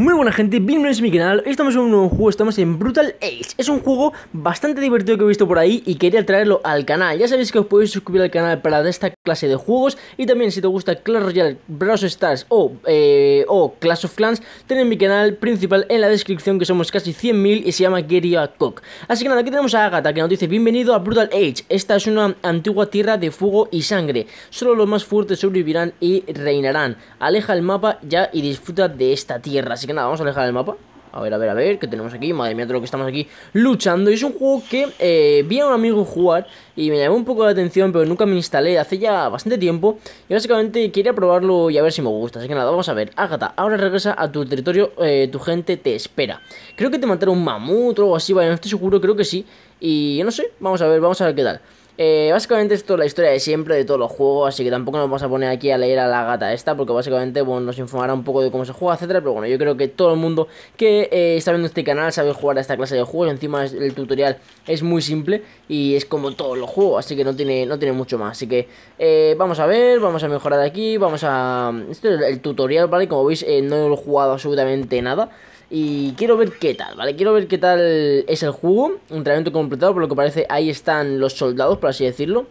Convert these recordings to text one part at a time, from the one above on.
Muy buena gente, bienvenidos a mi canal, estamos en un nuevo juego, estamos en Brutal Age Es un juego bastante divertido que he visto por ahí y quería traerlo al canal Ya sabéis que os podéis suscribir al canal para esta clase de juegos Y también si te gusta Clash Royale, Bros Stars o, eh, o Clash of Clans Tenéis mi canal principal en la descripción que somos casi 100.000 y se llama Geria Así que nada, aquí tenemos a Agatha que nos dice Bienvenido a Brutal Age, esta es una antigua tierra de fuego y sangre Solo los más fuertes sobrevivirán y reinarán Aleja el mapa ya y disfruta de esta tierra Así que nada, vamos a alejar el mapa a ver, a ver, a ver, ¿qué tenemos aquí? Madre mía, todo lo que estamos aquí luchando. es un juego que eh, vi a un amigo jugar y me llamó un poco la atención, pero nunca me instalé hace ya bastante tiempo. Y básicamente quería probarlo y a ver si me gusta. Así que nada, vamos a ver. Ágata, ahora regresa a tu territorio, eh, tu gente te espera. Creo que te mataron un mamut o algo así, vaya. no estoy seguro, creo que sí. Y yo no sé, vamos a ver, vamos a ver qué tal. Eh, básicamente esto es la historia de siempre de todos los juegos, así que tampoco nos vamos a poner aquí a leer a la gata esta, porque básicamente bueno, nos informará un poco de cómo se juega, etcétera, pero bueno, yo creo que todo el mundo que eh, está viendo este canal sabe jugar a esta clase de juegos, encima el tutorial es muy simple y es como todos los juegos, así que no tiene, no tiene mucho más, así que eh, vamos a ver, vamos a mejorar aquí, vamos a... esto es el tutorial, ¿vale? Como veis no he jugado absolutamente nada, y quiero ver qué tal, ¿vale? Quiero ver qué tal es el juego. Entrenamiento completado, por lo que parece, ahí están los soldados, por así decirlo.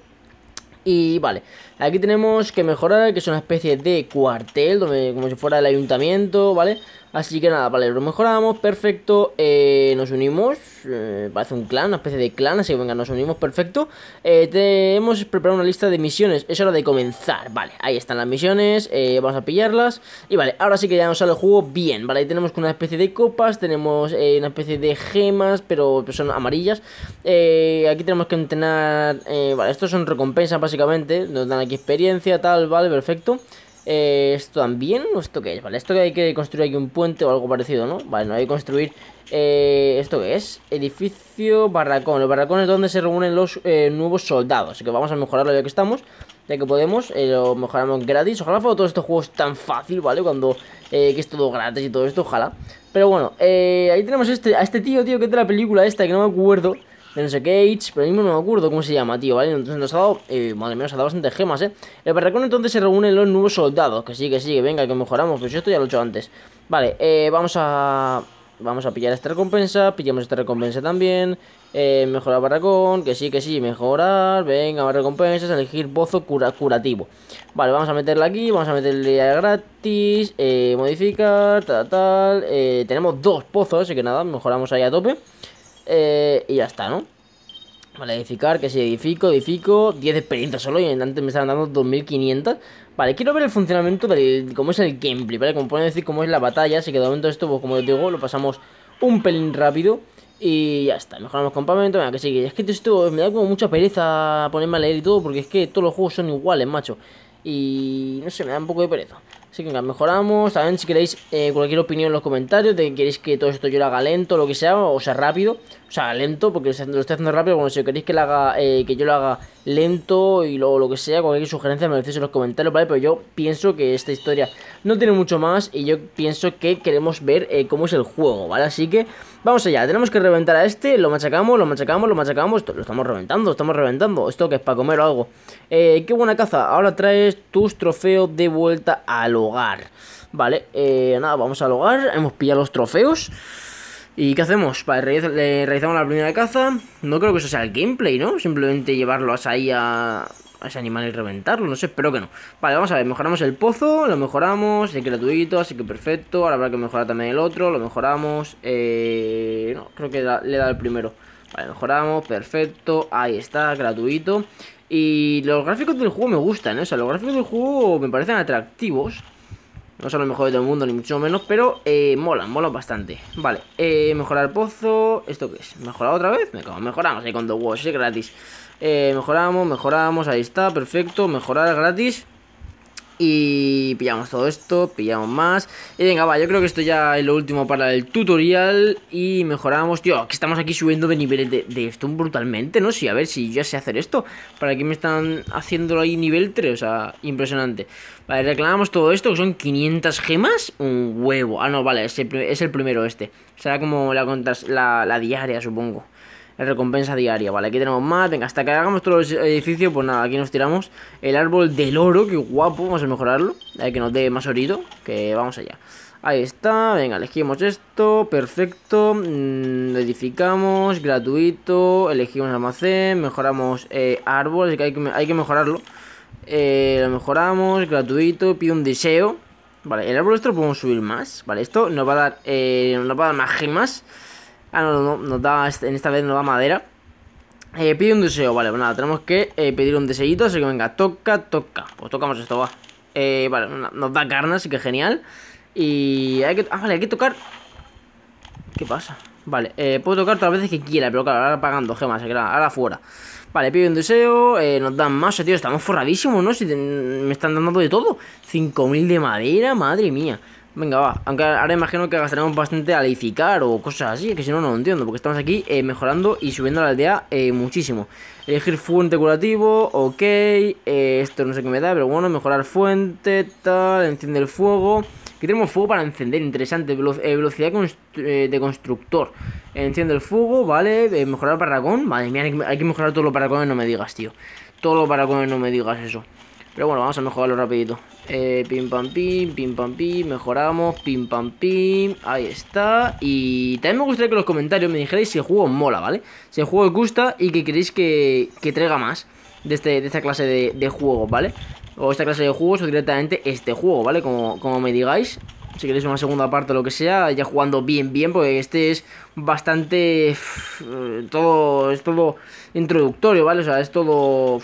Y vale. Aquí tenemos que mejorar, que es una especie de cuartel, donde, como si fuera el ayuntamiento, ¿vale? Así que nada, vale, lo mejoramos, perfecto, eh, nos unimos, eh, parece un clan, una especie de clan, así que venga, nos unimos, perfecto. Eh, tenemos preparar una lista de misiones, es hora de comenzar, vale, ahí están las misiones, eh, vamos a pillarlas. Y vale, ahora sí que ya nos sale el juego bien, vale, ahí tenemos una especie de copas, tenemos una especie de gemas, pero son amarillas. aquí tenemos que entrenar, vale, estos son recompensas básicamente, nos dan aquí aquí experiencia, tal, vale, perfecto. Eh, esto también, nuestro esto qué es? Vale, esto que hay que construir aquí un puente o algo parecido, ¿no? Vale, no hay que construir... Eh, ¿Esto qué es? Edificio barracón. Los barracones donde se reúnen los eh, nuevos soldados. Así que vamos a mejorarlo ya que estamos. Ya que podemos, eh, lo mejoramos gratis. Ojalá fuera todos estos juegos tan fácil, ¿vale? Cuando es todo gratis y todo esto, ojalá. Pero bueno, ahí tenemos este, a este tío, tío, que es de la película esta, que no me acuerdo no pero mismo no me acuerdo cómo se llama, tío, ¿vale? Entonces nos ha dado, eh, madre mía, nos ha dado bastante gemas, ¿eh? El barracón entonces se reúnen los nuevos soldados, que sí, que sí, que venga, que mejoramos, pero pues yo esto ya lo he hecho antes. Vale, eh, vamos a... Vamos a pillar esta recompensa, pillamos esta recompensa también, eh, mejorar barracón, que sí, que sí, mejorar, venga, más recompensas, elegir pozo curativo. Vale, vamos a meterla aquí, vamos a meterle gratis, eh, modificar, tal, tal, tenemos dos pozos, así que nada, mejoramos ahí a tope. Eh, y ya está, ¿no? Vale, edificar, que si edifico, edifico 10 experiencias solo y antes me estaban dando 2500 Vale, quiero ver el funcionamiento de cómo es el gameplay, ¿vale? Como pueden decir, cómo es la batalla Así que de momento esto, pues como os digo, lo pasamos un pelín rápido Y ya está, mejoramos campamento, venga, que sigue Es que esto me da como mucha pereza ponerme a leer y todo Porque es que todos los juegos son iguales, macho Y no sé, me da un poco de pereza Así que mejoramos. También si queréis eh, cualquier opinión en los comentarios de que queréis que todo esto yo lo haga lento, lo que sea, o sea rápido. O sea, lento, porque lo estoy haciendo rápido. Bueno, si queréis que, haga, eh, que yo lo haga lento y lo, lo que sea, cualquier sugerencia me lo decís en los comentarios, ¿vale? Pero yo pienso que esta historia no tiene mucho más y yo pienso que queremos ver eh, cómo es el juego, ¿vale? Así que vamos allá. Tenemos que reventar a este, lo machacamos, lo machacamos, lo machacamos. lo estamos reventando, estamos reventando. Esto que es para comer o algo. qué buena caza. Ahora traes tus trofeos de vuelta al hogar Vale, eh, nada, vamos al hogar Hemos pillado los trofeos ¿Y qué hacemos? Vale, realizamos la primera caza No creo que eso sea el gameplay, ¿no? Simplemente llevarlo ahí a... ese animal y reventarlo, no sé, espero que no Vale, vamos a ver, mejoramos el pozo, lo mejoramos Es gratuito, así que perfecto Ahora habrá que mejorar también el otro, lo mejoramos eh, No, creo que le da el primero Vale, mejoramos, perfecto. Ahí está, gratuito. Y los gráficos del juego me gustan, ¿eh? O sea, los gráficos del juego me parecen atractivos. No son los mejores del mundo, ni mucho menos, pero eh, molan, molan bastante. Vale, mejorar eh, mejorar pozo. ¿Esto qué es? ¿Mejorar otra vez? Me pues mejoramos ahí con dos huevos, es gratis. Eh, mejoramos, mejoramos, ahí está, perfecto. Mejorar gratis. Y pillamos todo esto, pillamos más Y venga, va, yo creo que esto ya es lo último para el tutorial Y mejoramos, tío, que estamos aquí subiendo de niveles de, de esto brutalmente, ¿no? Sí, a ver si yo sé hacer esto ¿Para qué me están haciendo ahí nivel 3? O sea, impresionante Vale, reclamamos todo esto, que son 500 gemas Un huevo, ah no, vale, es el, primero este Será como la diaria, supongo recompensa diaria. Vale, aquí tenemos más. Venga, hasta que hagamos todo el edificio, pues nada, aquí nos tiramos el árbol del oro, que guapo, vamos a mejorarlo. que nos dé más orito, que vamos allá. Ahí está, venga, elegimos esto, perfecto, mm, lo edificamos, gratuito, elegimos almacén, mejoramos eh, árbol, que hay que, mejorarlo. Eh, lo mejoramos, gratuito, pide un deseo. Vale, el árbol nuestro podemos subir más, vale, esto nos va a dar, eh, nos va a dar más gemas. Ah, no, no, nos da, este, en esta vez nos da madera. Eh, pide un deseo, vale, pues nada, tenemos que eh, pedir un deseito, así que venga, toca, toca. Pues tocamos esto, va. Eh, vale, nos da carne, así que genial. Y hay que... Ah, vale, hay que tocar... ¿Qué pasa? Vale, eh, puedo tocar todas las veces que quiera, pero claro, ahora pagando gemas, ahora fuera. Vale, pide un deseo, eh, nos dan más, tío, estamos forradísimos, ¿no? Si me están dando de todo. 5.000 de madera, madre mía. Venga, va. Aunque ahora imagino que gastaremos bastante a edificar o cosas así, que si no, no lo entiendo, porque estamos aquí eh, mejorando y subiendo la aldea eh, muchísimo. Elegir fuente curativo, ok, eh, esto no sé qué me da, pero bueno, mejorar fuente, tal, enciende el fuego. Aquí tenemos fuego para encender, interesante, velocidad de constructor. Enciende el fuego, vale, mejorar paragón madre mía, hay que mejorar todos los paragones no me digas, tío. Todos los paragones no me digas eso. Pero bueno, vamos a mejorarlo rapidito. Eh, pim pam pim, pim pam pim, mejoramos, pim pam pim, ahí está. Y también me gustaría que en los comentarios me dijerais si el juego mola, ¿vale? Si el juego os gusta y que queréis que, que traiga más de, este, esta clase de, de juegos, ¿vale? O esta clase de juegos o directamente este juego, ¿vale? Como, como me digáis, si queréis una segunda parte o lo que sea, ya jugando bien, bien, porque este es bastante... Eh, todo, es todo introductorio, ¿vale? O sea, es todo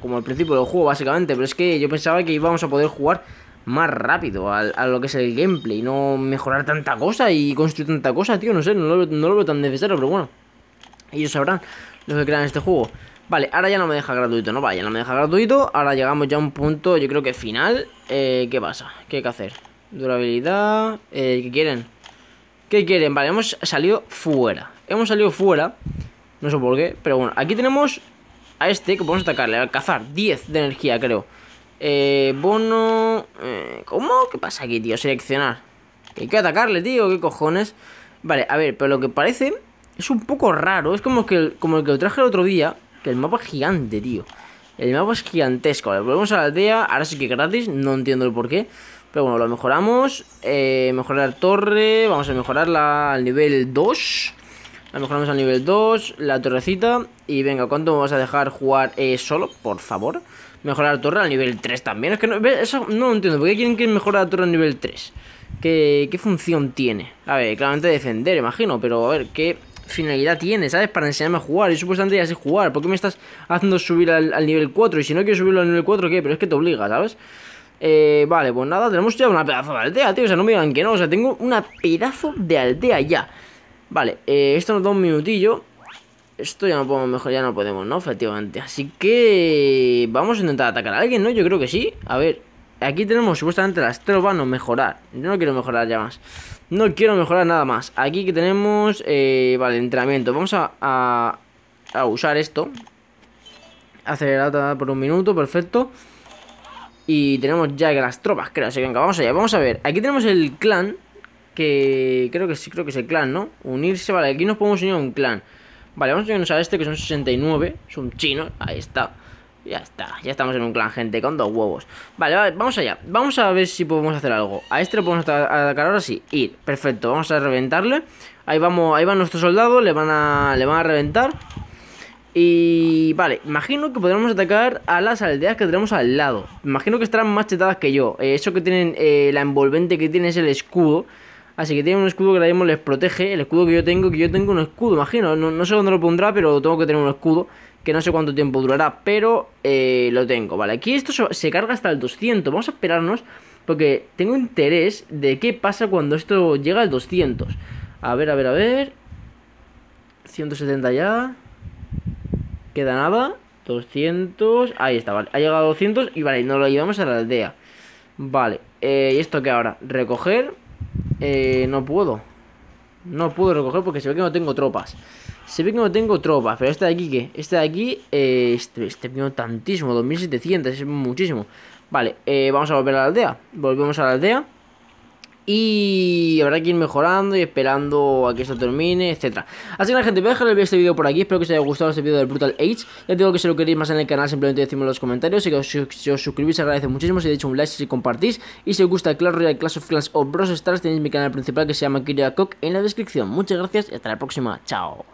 como al principio del juego básicamente, pero es que yo pensaba que íbamos a poder jugar más rápido a, lo que es el gameplay, Y no mejorar tanta cosa y construir tanta cosa, tío, no sé, no lo, veo tan necesario, pero bueno, ellos sabrán lo que crean este juego. Vale, ahora ya no me deja gratuito, ¿no? vaya, no me deja gratuito, ahora llegamos ya a un punto, yo creo que final, eh, ¿qué pasa? ¿Qué hay que hacer? Durabilidad, eh, ¿qué quieren? ¿Qué quieren? Vale, hemos salido fuera, hemos salido fuera, no sé por qué, pero bueno, aquí tenemos a este que podemos atacarle, al cazar. 10 de energía, creo. Eh, bono... Eh, ¿Cómo? ¿Qué pasa aquí, tío? Seleccionar. hay que atacarle, tío. ¿Qué cojones? Vale, a ver, pero lo que parece es un poco raro. Es como, que el, como el que lo traje el otro día. Que el mapa es gigante, tío. El mapa es gigantesco. ver, volvemos a la aldea. Ahora sí que gratis. No entiendo el porqué Pero bueno, lo mejoramos. Eh, mejorar torre. Vamos a mejorarla al nivel 2. La mejoramos al nivel 2, la torrecita. Y venga, ¿cuánto me vas a dejar jugar eh, solo? Por favor. Mejorar la torre al nivel 3 también. Es que no, eso no entiendo. ¿Por qué quieren que mejore la torre al nivel 3? ¿Qué, función tiene? A ver, claramente defender, imagino. Pero a ver, ¿qué finalidad tiene, ¿sabes? Para enseñarme a jugar. Y supuestamente ya sé jugar. ¿Por qué me estás haciendo subir al, nivel 4? Y si no quiero subirlo al nivel 4, ¿qué? Pero es que te obliga, ¿sabes? Eh, vale, pues nada, tenemos ya una pedazo de aldea, tío. O sea, no me digan que no. O sea, tengo una pedazo de aldea ya. Vale, eh, esto nos da un minutillo. Esto ya no podemos mejor, ya no podemos, ¿no? Efectivamente. Así que vamos a intentar atacar a alguien, ¿no? Yo creo que sí. A ver, aquí tenemos supuestamente las tropas, no mejorar. Yo no quiero mejorar ya más. No quiero mejorar nada más. Aquí que tenemos, eh, vale, entrenamiento. Vamos a, a, usar esto. Acelerada por un minuto, perfecto. Y tenemos ya que las tropas, creo. Así que venga, vamos allá. Vamos a ver. Aquí tenemos el clan que creo que sí, creo que es el clan, ¿no? Unirse, vale, aquí nos podemos unir a un clan. Vale, vamos a unirnos a este que son 69, son chinos, ahí está. Ya está, ya estamos en un clan, gente, con dos huevos Vale, vamos allá Vamos a ver si podemos hacer algo A este lo podemos atacar ahora, sí, ir, perfecto Vamos a reventarle Ahí vamos, ahí va nuestro soldado, le van a, le van a reventar Y... vale, imagino que podremos atacar a las aldeas que tenemos al lado Imagino que estarán más chetadas que yo eh, Eso que tienen, eh, la envolvente que tiene es el escudo Así que tiene un escudo que la les protege. El escudo que yo tengo, que yo tengo un escudo, imagino. No, sé dónde lo pondrá, pero tengo que tener un escudo. Que no sé cuánto tiempo durará, pero eh, lo tengo. Vale, aquí esto se, carga hasta el 200. Vamos a esperarnos, porque tengo interés de qué pasa cuando esto llega al 200. A ver, a ver, a ver. 170 ya. Queda nada. 200. Ahí está, vale. Ha llegado a 200 y vale, nos lo llevamos a la aldea. Vale. Eh, ¿Y esto qué ahora? Recoger. Eh, no puedo. No puedo recoger porque se ve que no tengo tropas. Se ve que no tengo tropas, pero esta de aquí, ¿qué? Esta de aquí, eh, este, este tantísimo, 2700, es muchísimo. Vale, eh, vamos a volver a la aldea. Volvemos a la aldea. Y habrá que ir mejorando y esperando a que esto termine, etcétera Así que la gente, voy a dejar el este vídeo por aquí Espero que os haya gustado este vídeo del Brutal Age Ya digo que si lo queréis más en el canal simplemente decimos en los comentarios Y si os suscribís agradezco agradece muchísimo Si hecho un like, si compartís Y si os gusta Clash Royale, Clash of Clans o Bros Stars Tenéis mi canal principal que se llama Kiria en la descripción Muchas gracias y hasta la próxima, chao